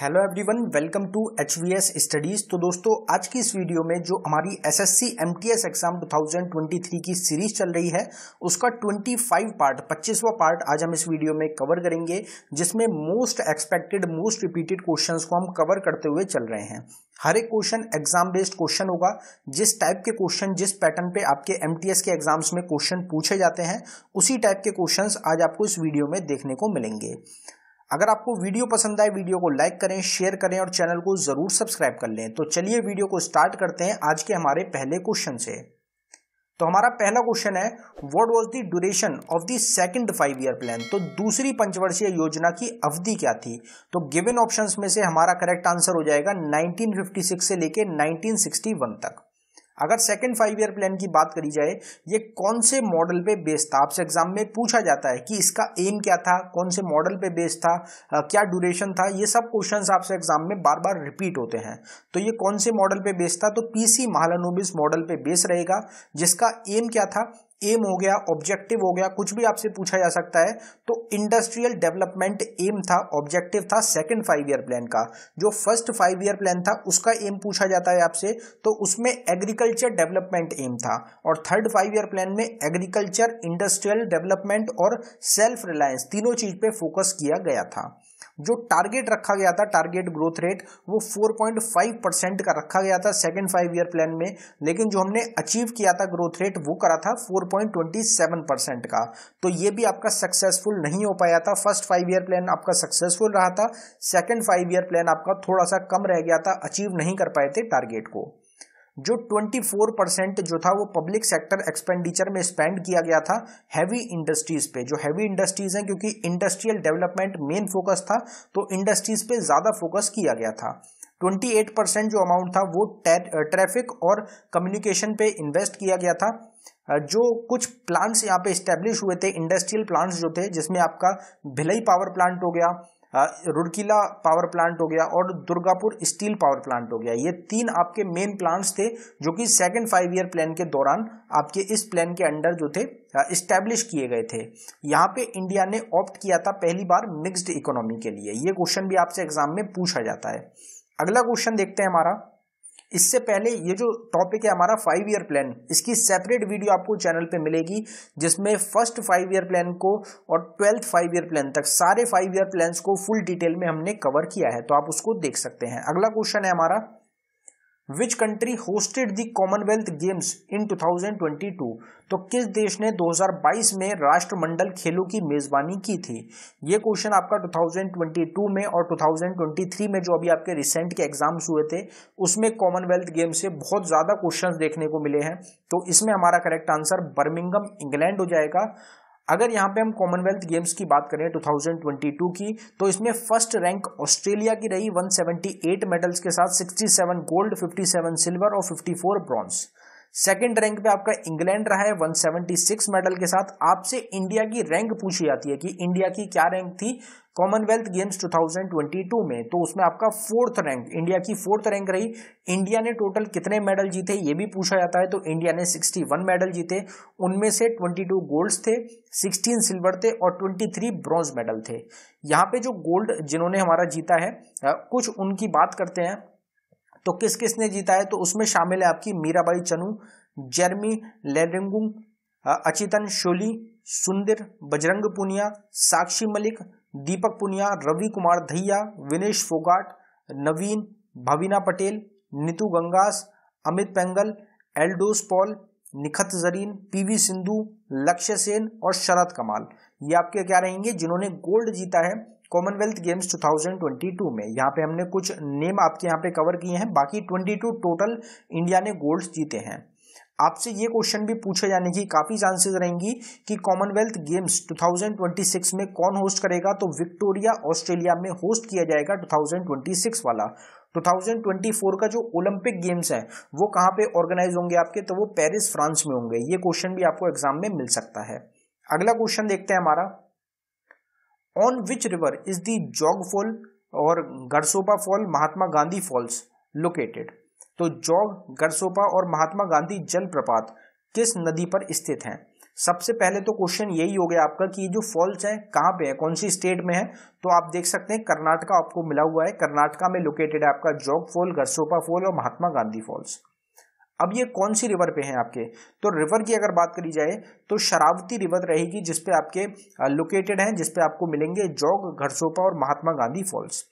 hello everyone welcome to H V S studies तो दोस्तों आज की इस वीडियो में जो हमारी S S C M T S exam two thousand twenty three की सीरीज चल रही है उसका ट्वेंटी फाइव पार्ट पच्चीसवा पार्ट आज हम इस वीडियो में कवर करेंगे जिसमें most expected most repeated questions को हम कवर करते हुए चल रहे हैं हर एक क्वेश्चन एग्जाम बेस्ड क्वेश्चन होगा जिस टाइप के क्वेश्चन जिस पैटर्न पे आपके एमटीएस के एग्जाम्स में क्वेश्चन पूछे जाते हैं उसी टाइप के क्वेश्चंस आज आपको इस वीडियो में देखने को मिलेंगे अगर आपको वीडियो पसंद आए वीडियो को लाइक करें शेयर करें और चैनल को ज़रूर सब्सक्राइब कर लें तो चलिए वीडियो को स्टार्ट करते हैं आज के हमारे पहले क्वेश्चन से तो हमारा पहला क्वेश्चन है what was the duration of the second five year plan तो दूसरी पंचवर्षीय योजना की अवधि क्या थी तो गिवन ऑप्शंस में से हमारा करेक्ट आंसर हो जाएगा 1956 से लेके 1961 तक अगर सेकेंड फाइव ईयर प्लान की बात करी जाए ये कौन से मॉडल पे बेस्ड था आपसे एग्जाम में पूछा जाता है कि इसका एम क्या था कौन से मॉडल पे बेस्ड था क्या ड्यूरेशन था ये सब क्वेश्चन आपसे एग्जाम में बार बार रिपीट होते हैं तो ये कौन से मॉडल पे बेस्ड था तो पीसी महालानोबिस मॉडल पे बेस रहेगा जिसका एम क्या था एम हो गया ऑब्जेक्टिव हो गया कुछ भी आपसे पूछा जा सकता है तो इंडस्ट्रियल डेवलपमेंट एम था ऑब्जेक्टिव था सेकंड फाइव ईयर प्लान का जो फर्स्ट फाइव ईयर प्लान था उसका एम पूछा जाता है आपसे तो उसमें एग्रीकल्चर डेवलपमेंट एम था और थर्ड फाइव ईयर प्लान में एग्रीकल्चर इंडस्ट्रियल डेवलपमेंट और सेल्फ रिलायंस तीनों चीज पे फोकस किया गया था जो टारगेट रखा गया था टारगेट ग्रोथ रेट वो 4.5 परसेंट का रखा गया था सेकेंड फाइव ईयर प्लान में लेकिन जो हमने अचीव किया था ग्रोथ रेट वो करा था 4.27 परसेंट का तो ये भी आपका सक्सेसफुल नहीं हो पाया था फर्स्ट फाइव ईयर प्लान आपका सक्सेसफुल रहा था सेकेंड फाइव ईयर प्लान आपका थोड़ा सा कम रह गया था अचीव नहीं कर पाए थे टारगेट को जो 24 परसेंट जो था वो पब्लिक सेक्टर एक्सपेंडिचर में स्पेंड किया गया था हैवी इंडस्ट्रीज पे जो हैवी इंडस्ट्रीज हैं क्योंकि इंडस्ट्रियल डेवलपमेंट मेन फोकस था तो इंडस्ट्रीज पे ज़्यादा फोकस किया गया था 28 परसेंट जो अमाउंट था वो ट्रैफिक और कम्युनिकेशन पे इन्वेस्ट किया गया था जो कुछ प्लांट्स यहाँ पे स्टेब्लिश हुए थे इंडस्ट्रियल प्लांट्स जो थे जिसमें आपका भिलई पावर प्लांट हो गया रुड़कीला पावर प्लांट हो गया और दुर्गापुर स्टील पावर प्लांट हो गया ये तीन आपके मेन प्लांट्स थे जो कि सेकंड फाइव ईयर प्लान के दौरान आपके इस प्लान के अंडर जो थे इस्टेब्लिश किए गए थे यहाँ पे इंडिया ने ऑप्ट किया था पहली बार मिक्सड इकोनॉमी के लिए ये क्वेश्चन भी आपसे एग्जाम में पूछा जाता है अगला क्वेश्चन देखते हैं हमारा इससे पहले ये जो टॉपिक है हमारा फाइव ईयर प्लान इसकी सेपरेट वीडियो आपको चैनल पे मिलेगी जिसमें फर्स्ट फाइव ईयर प्लान को और ट्वेल्थ फाइव ईयर प्लान तक सारे फाइव ईयर प्लान्स को फुल डिटेल में हमने कवर किया है तो आप उसको देख सकते हैं अगला क्वेश्चन है हमारा which country hosted the Commonwealth games in 2022 तो किस देश ने 2022 में राष्ट्रमंडल खेलों की मेजबानी की थी ये क्वेश्चन आपका 2022 में और 2023 में जो अभी आपके रिसेंट के एग्जाम्स हुए थे उसमें कॉमनवेल्थ गेम्स से बहुत ज़्यादा क्वेश्चन देखने को मिले हैं तो इसमें हमारा करेक्ट आंसर बर्मिंगम इंग्लैंड हो जाएगा अगर यहाँ पे हम कॉमनवेल्थ गेम्स की बात करें 2022 की तो इसमें फर्स्ट रैंक ऑस्ट्रेलिया की रही 178 मेडल्स के साथ 67 गोल्ड 57 सिल्वर और 54 ब्रॉन्स सेकेंड रैंक पे आपका इंग्लैंड रहा है 176 मेडल के साथ आपसे इंडिया की रैंक पूछी जाती है कि इंडिया की क्या रैंक थी कॉमनवेल्थ गेम्स 2022 में तो उसमें आपका फोर्थ रैंक इंडिया की फोर्थ रैंक रही इंडिया ने टोटल कितने मेडल जीते ये भी पूछा जाता है तो इंडिया ने 61 मेडल जीते उनमें से 22 गोल्ड्स थे 16 सिल्वर थे और 23 ब्रॉन्ज मेडल थे यहाँ पे जो गोल्ड जिन्होंने हमारा जीता है कुछ उनकी बात करते हैं तो किस किस ने जीता है तो उसमें शामिल है आपकी मीराबाई चनू जर्मी लेरिंग अचितन शोली सुंदर बजरंग पुनिया साक्षी मलिक दीपक पुनिया रवि कुमार धैया विनेश फोगाट नवीन भविना पटेल नितू गंगास अमित पेंगल एल्डोस पॉल निखत जरीन पीवी सिंधु लक्ष्य सेन और शरद कमाल ये आपके क्या रहेंगे जिन्होंने गोल्ड जीता है कॉमनवेल्थ गेम्स 2022 में यहाँ पे हमने कुछ नेम आपके यहाँ पे कवर किए हैं बाकी 22 टोटल इंडिया ने गोल्ड जीते हैं आपसे ये क्वेश्चन भी पूछे जाने की काफ़ी चांसेस रहेंगी कि कॉमनवेल्थ गेम्स 2026 में कौन होस्ट करेगा तो विक्टोरिया ऑस्ट्रेलिया में होस्ट किया जाएगा 2026 वाला 2024 का जो ओलंपिक गेम्स है वो कहाँ पे ऑर्गेनाइज होंगे आपके तो वो पेरिस फ्रांस में होंगे ये क्वेश्चन भी आपको एग्जाम में मिल सकता है अगला क्वेश्चन देखते हैं हमारा on which river is Jog fall और Gersoppa fall Mahatma Gandhi falls located तो जॉग गरसोपा और महात्मा गांधी जलप्रपात किस नदी पर स्थित हैं सबसे पहले तो क्वेश्चन यही हो गया आपका कि ये जो फॉल्स है कहाँ पे है कौन सी स्टेट में है तो आप देख सकते हैं कर्नाटका आपको मिला हुआ है कर्नाटका में लोकेटेड है आपका जॉग फॉल गरसोपा फॉल और महात्मा गांधी फॉल्स अब ये कौन सी रिवर पे हैं आपके तो रिवर की अगर बात करी जाए तो शरावती रिवर रहेगी जिसपे आपके लोकेटेड है जिसपे आपको मिलेंगे जॉग घरसोपा और महात्मा गांधी फॉल्स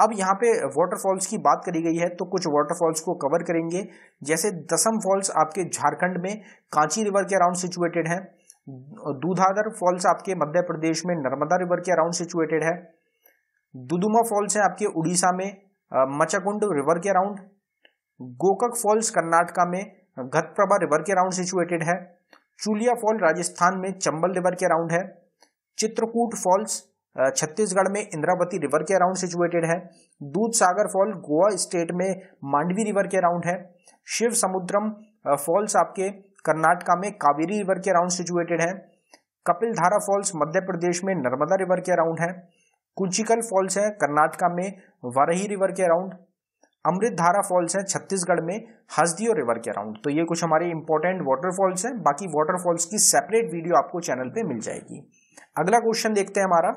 अब यहाँ पे वाटरफॉल्स की बात करी गई है तो कुछ वाटरफॉल्स को कवर करेंगे जैसे दसम फॉल्स आपके झारखंड में कांची रिवर के अराउंड सिचुएटेड है दूधाधर फॉल्स आपके मध्य प्रदेश में नर्मदा रिवर के अराउंड सिचुएटेड है दुदुमा फॉल्स है आपके उड़ीसा में मचाकुंड रिवर के अराउंड गोकक फॉल्स कर्नाटका में घटप्रभा रिवर के अराउंड सिचुएटेड है चूलिया फॉल राजस्थान में चंबल रिवर के अराउंड है चित्रकूट फॉल्स छत्तीसगढ़ में इंद्रावती रिवर के अराउंड सिचुएटेड है दूध सागर फॉल गोवा स्टेट में मांडवी रिवर के अराउंड है शिव समुद्रम फॉल्स आपके कर्नाटका में कावेरी रिवर के अराउंड सिचुएटेड है कपिल धारा फॉल्स मध्य प्रदेश में नर्मदा रिवर के अराउंड है कुंचिकल फॉल्स है कर्नाटका में वारही रिवर के अराउंड अमृत धारा फॉल्स है छत्तीसगढ़ में हसदियो रिवर के अराउंड तो ये कुछ हमारे इंपॉर्टेंट वाटरफॉल्स हैं बाकी वाटरफॉल्स की सेपरेट वीडियो आपको चैनल पे मिल जाएगी अगला क्वेश्चन देखते हैं हमारा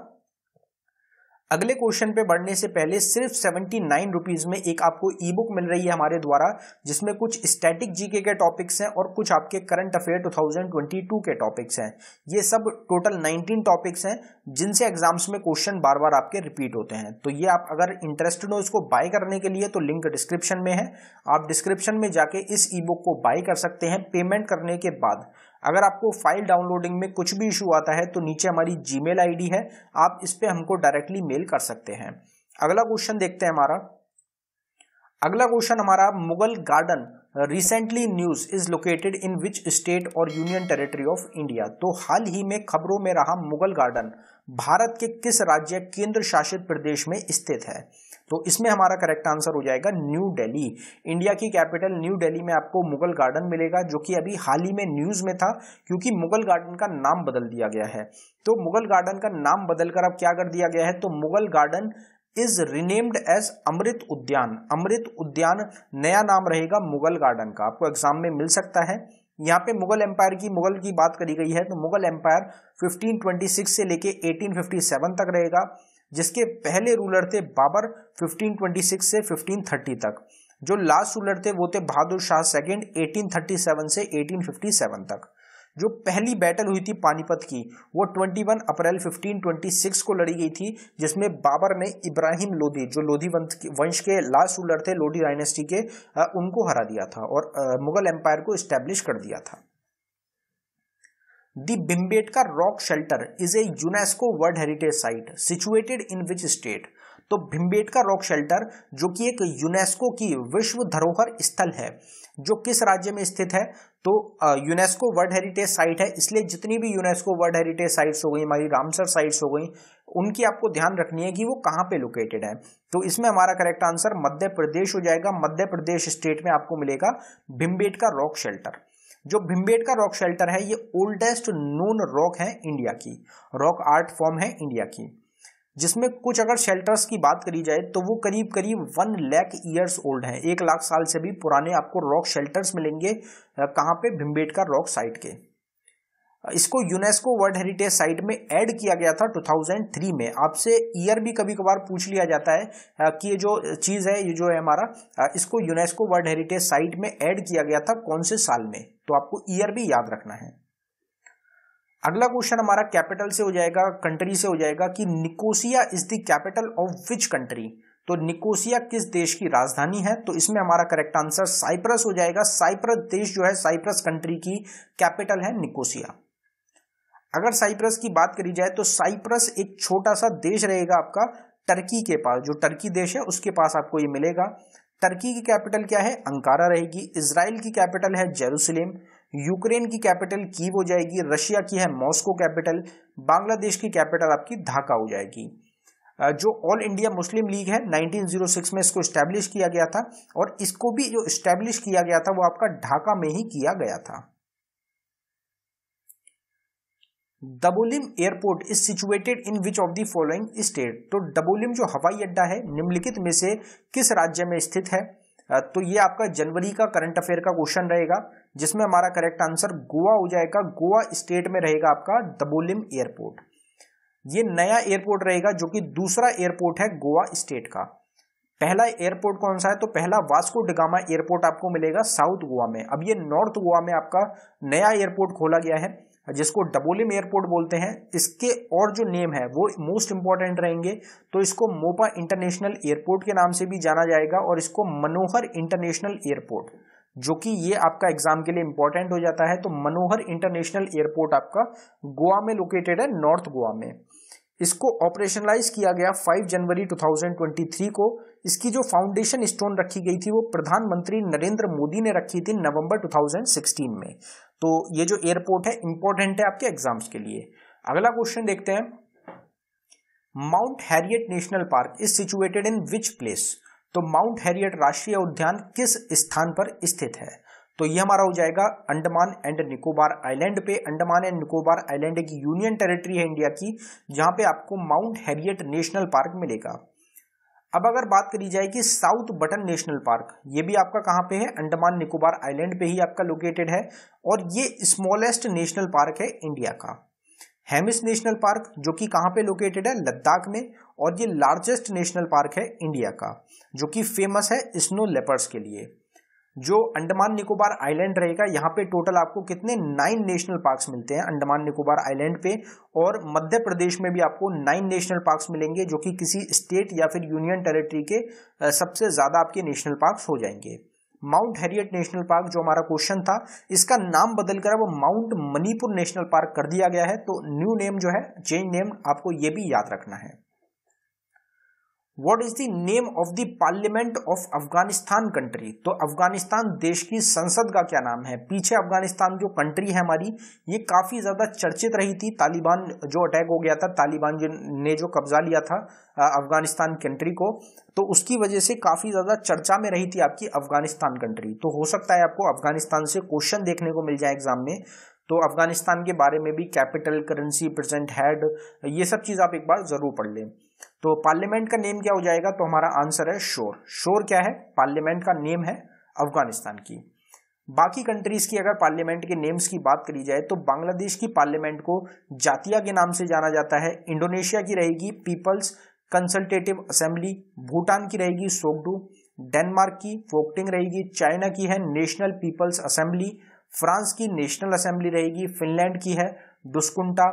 अगले क्वेश्चन पे बढ़ने से पहले सिर्फ सेवेंटी नाइन रुपीज में एक आपको ई बुक मिल रही है हमारे द्वारा जिसमें कुछ स्टैटिक जीके के टॉपिक्स हैं और कुछ आपके करंट अफेयर 2022 के टॉपिक्स हैं ये सब टोटल 19 टॉपिक्स हैं जिनसे एग्जाम्स में क्वेश्चन बार बार आपके रिपीट होते हैं तो ये आप अगर इंटरेस्टेड हो इसको बाय करने के लिए तो लिंक डिस्क्रिप्शन में है आप डिस्क्रिप्शन में जाके इस ई बुक को बाय कर सकते हैं पेमेंट करने के बाद अगर आपको फाइल डाउनलोडिंग में कुछ भी इशू आता है तो नीचे हमारी जी आईडी है आप इस पर हमको डायरेक्टली मेल कर सकते हैं अगला क्वेश्चन देखते हैं हमारा अगला क्वेश्चन हमारा Mughal garden recently news is located in which state और यूनियन टेरिटरी ऑफ इंडिया तो हाल ही में खबरों में रहा मुगल गार्डन भारत के किस राज्य केंद्र शासित प्रदेश में स्थित है तो इसमें हमारा करेक्ट आंसर हो जाएगा न्यू दिल्ली इंडिया की कैपिटल न्यू दिल्ली में आपको मुगल गार्डन मिलेगा जो कि अभी हाल ही में न्यूज में था क्योंकि मुगल गार्डन का नाम बदल दिया गया है तो मुगल गार्डन का नाम बदलकर अब क्या कर दिया गया है तो Mughal garden is renamed as Amrit Udyan Amrit उद्यान नया नाम रहेगा मुगल गार्डन का आपको एग्जाम में मिल सकता है यहाँ पे मुगल एम्पायर की मुगल की बात करी गई है तो मुगल एम्पायर 1526 से लेके 1857 तक रहेगा जिसके पहले रूलर थे बाबर 1526 से 1530 तक जो लास्ट रूलर थे वो थे बहादुर शाह सेकेंड 1837 से 1857 तक जो पहली बैटल हुई थी पानीपत की वो 21 अप्रैल 1526 को लड़ी गई थी जिसमें बाबर ने इब्राहिम लोधी जो लोधी वंश के लास्ट रूलर थे लोधी डायनेस्टी के उनको हरा दिया था और मुगल एम्पायर को स्टैब्लिश कर दिया था the Bhimbetka rock shelter is a UNESCO world heritage site situated in which state तो भिम्बेटका रॉक शेल्टर जो कि एक यूनेस्को की विश्व धरोहर स्थल है जो किस राज्य में स्थित है तो यूनेस्को वर्ल्ड हेरिटेज साइट है इसलिए जितनी भी यूनेस्को वर्ल्ड हेरिटेज साइट्स हो गई हमारी रामसर साइट्स हो गई उनकी आपको ध्यान रखनी है कि वो कहाँ पे लोकेटेड है तो इसमें हमारा करेक्ट आंसर मध्य प्रदेश हो जाएगा मध्य प्रदेश स्टेट में आपको मिलेगा भिम्बेट का रॉक शेल्टर जो भिम्बेट का रॉक शेल्टर है ये ओल्डेस्ट नोन रॉक है इंडिया की रॉक आर्ट फॉर्म है इंडिया की जिसमें कुछ अगर शेल्टर्स की बात करी जाए तो वो करीब करीब वन लैख ईयर्स ओल्ड हैं एक लाख साल से भी पुराने आपको रॉक शेल्टर्स मिलेंगे कहाँ पे भिम्बेटका रॉक साइट के इसको यूनेस्को वर्ल्ड हेरिटेज साइट में ऐड किया गया था 2003 में आपसे ईयर भी कभी कभार पूछ लिया जाता है कि ये जो चीज़ है ये जो है हमारा इसको यूनेस्को वर्ल्ड हेरिटेज साइट में ऐड किया गया था कौन से साल में तो आपको ईयर भी याद रखना है अगला क्वेश्चन हमारा कैपिटल से हो जाएगा कंट्री से हो जाएगा कि Nicosia is the capital of which country तो निकोसिया किस देश की राजधानी है तो इसमें हमारा करेक्ट आंसर साइप्रस हो जाएगा साइप्रस देश जो है साइप्रस कंट्री की कैपिटल है निकोसिया अगर साइप्रस की बात करी जाए तो साइप्रस एक छोटा सा देश रहेगा आपका टर्की के पास जो टर्की देश है उसके पास आपको ये मिलेगा टर्की की कैपिटल क्या है अंकारा रहेगी इसराइल की कैपिटल है जेरूसलेम यूक्रेन की कैपिटल कीव हो जाएगी रशिया की है मॉस्को कैपिटल बांग्लादेश की कैपिटल आपकी ढाका हो जाएगी जो ऑल इंडिया मुस्लिम लीग है 1906 में इसको इस्टेब्लिश किया गया था और इसको भी जो इस्टेब्लिश किया गया था वो आपका ढाका में ही किया गया था Dabolim airport is situated in which of the following state तो डबोलिम जो हवाई अड्डा है निम्नलिखित में से किस राज्य में स्थित है तो ये आपका जनवरी का करंट अफेयर का क्वेश्चन रहेगा जिसमें हमारा करेक्ट आंसर गोवा हो जाएगा गोवा स्टेट में रहेगा आपका दबोलिम एयरपोर्ट ये नया एयरपोर्ट रहेगा जो कि दूसरा एयरपोर्ट है गोवा स्टेट का पहला एयरपोर्ट कौन सा है तो पहला वास्को डिगामा एयरपोर्ट आपको मिलेगा साउथ गोवा में अब ये नॉर्थ गोवा में आपका नया एयरपोर्ट खोला गया है जिसको डबोलिम एयरपोर्ट बोलते हैं इसके और जो नेम है वो मोस्ट इंपॉर्टेंट रहेंगे तो इसको मोपा इंटरनेशनल एयरपोर्ट के नाम से भी जाना जाएगा और इसको मनोहर इंटरनेशनल एयरपोर्ट जो कि ये आपका एग्जाम के लिए इंपॉर्टेंट हो जाता है तो मनोहर इंटरनेशनल एयरपोर्ट आपका गोवा में लोकेटेड है नॉर्थ गोवा में इसको ऑपरेशनलाइज किया गया 5 जनवरी 2023 को इसकी जो फाउंडेशन स्टोन रखी गई थी वो प्रधानमंत्री नरेंद्र मोदी ने रखी थी नवंबर 2016 में तो ये जो एयरपोर्ट है इंपॉर्टेंट है आपके एग्जाम्स के लिए अगला क्वेश्चन देखते हैं Mount Harriet national park is situated in which place तो माउंट हैरियट राष्ट्रीय उद्यान किस स्थान पर स्थित है तो ये हमारा हो जाएगा अंडमान एंड निकोबार आइलैंड पे अंडमान एंड निकोबार आइलैंड एक यूनियन टेरिटरी है इंडिया की जहां पे आपको माउंट हैरियट नेशनल पार्क मिलेगा अब अगर बात करी जाए कि साउथ बटन नेशनल पार्क ये भी आपका कहाँ पे है अंडमान निकोबार आइलैंड पे ही आपका लोकेटेड है और ये स्मॉलेस्ट नेशनल पार्क है इंडिया का हेमिस नेशनल पार्क जो कि कहाँ पे लोकेटेड है लद्दाख में और ये लार्जेस्ट नेशनल पार्क है इंडिया का जो कि फेमस है स्नो लेपर्स के लिए जो अंडमान निकोबार आइलैंड रहेगा यहाँ पे टोटल आपको कितने नाइन नेशनल पार्क्स मिलते हैं अंडमान निकोबार आइलैंड पे और मध्य प्रदेश में भी आपको नाइन नेशनल पार्क्स मिलेंगे जो कि किसी स्टेट या फिर यूनियन टेरिटरी के सबसे ज़्यादा आपके नेशनल पार्क्स हो जाएंगे माउंट हैरियट नेशनल पार्क जो हमारा क्वेश्चन था इसका नाम बदलकर अब माउंट मणिपुर नेशनल पार्क कर दिया गया है तो न्यू नेम जो है चेंज नेम आपको ये भी याद रखना है what is the name of the parliament of Afghanistan country तो अफगानिस्तान देश की संसद का क्या नाम है पीछे अफगानिस्तान जो कंट्री है हमारी ये काफ़ी ज़्यादा चर्चित रही थी तालिबान जो अटैक हो गया था तालिबान ने जो कब्जा लिया था अफगानिस्तान कंट्री को तो उसकी वजह से काफ़ी ज़्यादा चर्चा में रही थी आपकी अफगानिस्तान कंट्री तो हो सकता है आपको अफगानिस्तान से क्वेश्चन देखने को मिल जाए एग्जाम में तो अफगानिस्तान के बारे में भी कैपिटल करेंसी प्रेजेंट हैड ये सब चीज़ आप एक बार ज़रूर पढ़ लें तो पार्लियामेंट का नेम क्या हो जाएगा तो हमारा आंसर है शोर शोर क्या है पार्लियामेंट का नेम है अफगानिस्तान की बाकी कंट्रीज की अगर पार्लियामेंट के नेम्स की बात करी जाए तो बांग्लादेश की पार्लियामेंट को जातिया के नाम से जाना जाता है इंडोनेशिया की रहेगी पीपल्स कंसल्टेटिव असेंबली भूटान की रहेगी सोगडू डेनमार्क की फोकटिंग रहेगी चाइना की है नेशनल पीपल्स असेंबली फ्रांस की नेशनल असेंबली रहेगी फिनलैंड की है दुस्कुंटा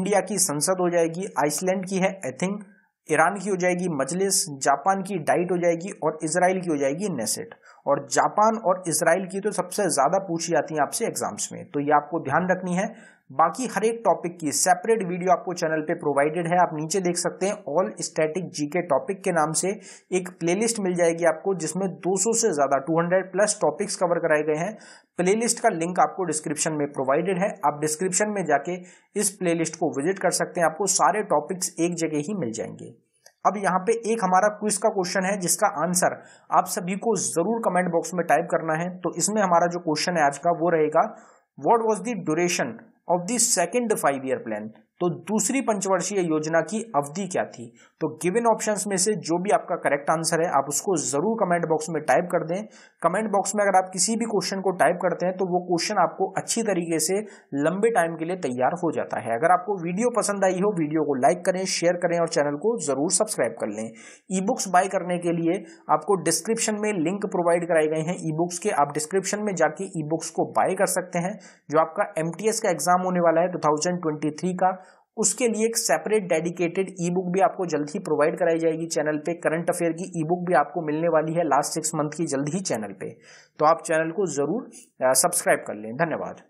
इंडिया की संसद हो जाएगी आइसलैंड की है एथिंग ईरान की हो जाएगी मजलिस जापान की डाइट हो जाएगी और इसराइल की हो जाएगी नेसेट और जापान और इसराइल की तो सबसे ज़्यादा पूछी जाती है आपसे एग्जाम्स में तो ये आपको ध्यान रखनी है बाकी हर एक टॉपिक की सेपरेट वीडियो आपको चैनल पे प्रोवाइडेड है आप नीचे देख सकते हैं ऑल स्टैटिक जीके टॉपिक के नाम से एक प्लेलिस्ट मिल जाएगी आपको जिसमें 200 से ज़्यादा 200 प्लस टॉपिक्स कवर कराए गए हैं प्लेलिस्ट का लिंक आपको डिस्क्रिप्शन में प्रोवाइडेड है आप डिस्क्रिप्शन में जाके इस प्ले को विजिट कर सकते हैं आपको सारे टॉपिक्स एक जगह ही मिल जाएंगे अब यहाँ पे एक हमारा क्विज का क्वेश्चन है जिसका आंसर आप सभी को जरूर कमेंट बॉक्स में टाइप करना है तो इसमें हमारा जो क्वेश्चन है आज का वो रहेगा what was the duration of the second five year plan तो दूसरी पंचवर्षीय योजना की अवधि क्या थी तो गिवन ऑप्शंस में से जो भी आपका करेक्ट आंसर है आप उसको जरूर कमेंट बॉक्स में टाइप कर दें कमेंट बॉक्स में अगर आप किसी भी क्वेश्चन को टाइप करते हैं तो वो क्वेश्चन आपको अच्छी तरीके से लंबे टाइम के लिए तैयार हो जाता है अगर आपको वीडियो पसंद आई हो वीडियो को लाइक करें शेयर करें और चैनल को जरूर सब्सक्राइब कर लें ई बुक्स बाय करने के लिए आपको डिस्क्रिप्शन में लिंक प्रोवाइड कराए गए हैं ई बुक्स के आप डिस्क्रिप्शन में जाके ई बुक्स को बाय कर सकते हैं जो आपका एम का एग्जाम होने वाला है टू का उसके लिए एक सेपरेट डेडिकेटेड ई बुक भी आपको जल्द ही प्रोवाइड कराई जाएगी चैनल पे करंट अफेयर की ई बुक भी आपको मिलने वाली है लास्ट सिक्स मंथ की जल्द ही चैनल पे तो आप चैनल को जरूर सब्सक्राइब कर लें धन्यवाद